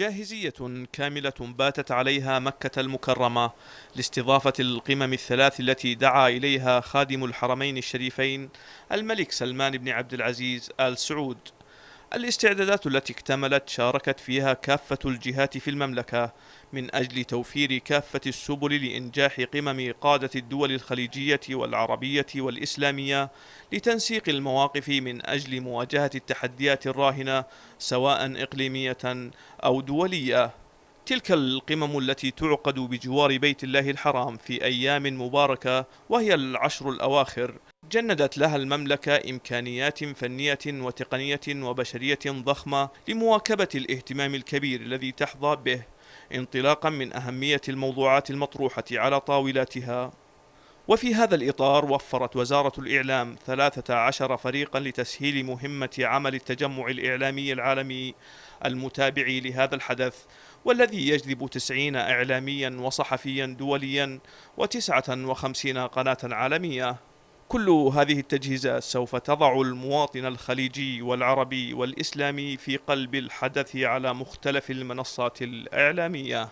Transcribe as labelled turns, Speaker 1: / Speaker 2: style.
Speaker 1: جاهزية كاملة باتت عليها مكة المكرمة لاستضافة القمم الثلاث التي دعا إليها خادم الحرمين الشريفين الملك سلمان بن عبد العزيز آل سعود الاستعدادات التي اكتملت شاركت فيها كافة الجهات في المملكة من أجل توفير كافة السبل لإنجاح قمم قادة الدول الخليجية والعربية والإسلامية لتنسيق المواقف من أجل مواجهة التحديات الراهنة سواء إقليمية أو دولية تلك القمم التي تعقد بجوار بيت الله الحرام في أيام مباركة وهي العشر الأواخر جندت لها المملكة إمكانيات فنية وتقنية وبشرية ضخمة لمواكبة الاهتمام الكبير الذي تحظى به انطلاقا من أهمية الموضوعات المطروحة على طاولاتها وفي هذا الإطار وفرت وزارة الإعلام 13 فريقا لتسهيل مهمة عمل التجمع الإعلامي العالمي المتابع لهذا الحدث والذي يجذب 90 إعلاميا وصحفيا دوليا و59 قناة عالمية كل هذه التجهيزات سوف تضع المواطن الخليجي والعربي والإسلامي في قلب الحدث على مختلف المنصات الإعلامية